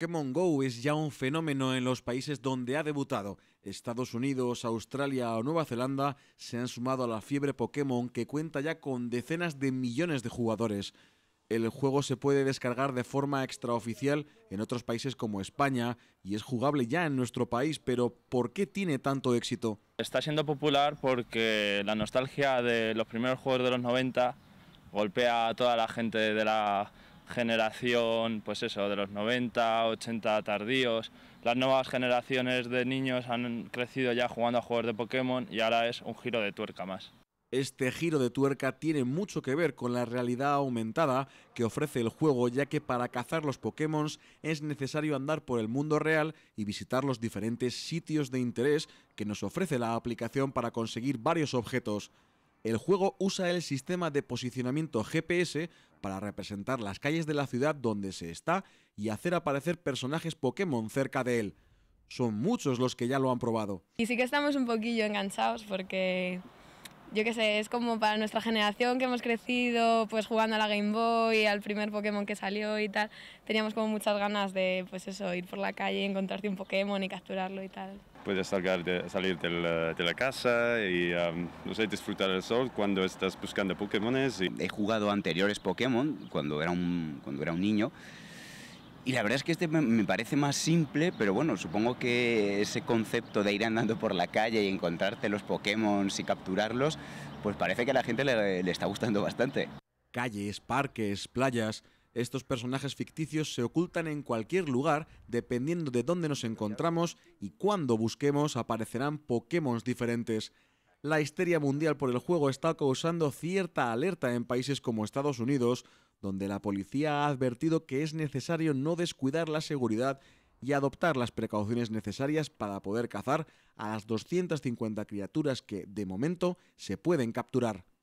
Pokémon Go es ya un fenómeno en los países donde ha debutado. Estados Unidos, Australia o Nueva Zelanda se han sumado a la fiebre Pokémon que cuenta ya con decenas de millones de jugadores. El juego se puede descargar de forma extraoficial en otros países como España y es jugable ya en nuestro país, pero ¿por qué tiene tanto éxito? Está siendo popular porque la nostalgia de los primeros juegos de los 90 golpea a toda la gente de la generación, pues eso, de los 90, 80 tardíos. Las nuevas generaciones de niños han crecido ya jugando a juegos de Pokémon y ahora es un giro de tuerca más. Este giro de tuerca tiene mucho que ver con la realidad aumentada que ofrece el juego, ya que para cazar los Pokémon es necesario andar por el mundo real y visitar los diferentes sitios de interés que nos ofrece la aplicación para conseguir varios objetos. El juego usa el sistema de posicionamiento GPS para representar las calles de la ciudad donde se está y hacer aparecer personajes Pokémon cerca de él. Son muchos los que ya lo han probado. Y sí que estamos un poquillo enganchados porque yo qué sé, es como para nuestra generación que hemos crecido pues jugando a la Game Boy, al primer Pokémon que salió y tal, teníamos como muchas ganas de pues eso, ir por la calle, encontrarte un Pokémon y capturarlo y tal. Puedes salir de, salir de, la, de la casa y no sé, disfrutar el sol cuando estás buscando Pokémones. He jugado anteriores Pokémon cuando era un, cuando era un niño y la verdad es que este me parece más simple, pero bueno, supongo que ese concepto de ir andando por la calle y encontrarte los Pokémon y capturarlos, pues parece que a la gente le, está gustando bastante. Calles, parques, playas, estos personajes ficticios se ocultan en cualquier lugar, dependiendo de dónde nos encontramos y cuándo busquemos aparecerán Pokémon diferentes. La histeria mundial por el juego está causando cierta alerta en países como Estados Unidos, donde la policía ha advertido que es necesario no descuidar la seguridad y adoptar las precauciones necesarias para poder cazar a las 250 criaturas que, de momento, se pueden capturar.